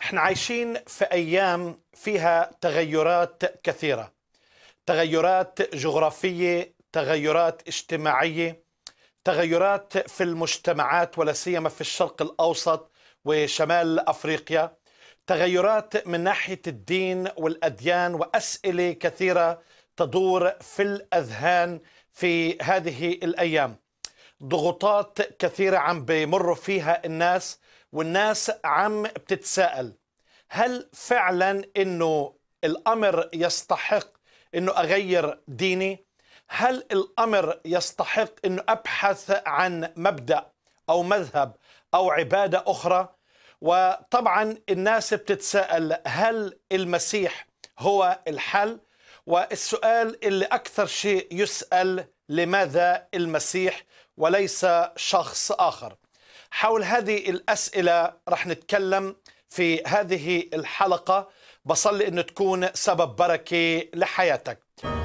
احنا عايشين في ايام فيها تغيرات كثيره تغيرات جغرافيه تغيرات اجتماعيه تغيرات في المجتمعات ولا سيما في الشرق الاوسط وشمال افريقيا تغيرات من ناحيه الدين والاديان واسئله كثيره تدور في الاذهان في هذه الايام ضغوطات كثيرة عم بيمروا فيها الناس والناس عم بتتساءل هل فعلا انه الامر يستحق انه اغير ديني؟ هل الامر يستحق انه ابحث عن مبدا او مذهب او عباده اخرى؟ وطبعا الناس بتتساءل هل المسيح هو الحل؟ والسؤال اللي اكثر شيء يسال لماذا المسيح وليس شخص آخر حول هذه الأسئلة رح نتكلم في هذه الحلقة بصلي أن تكون سبب بركة لحياتك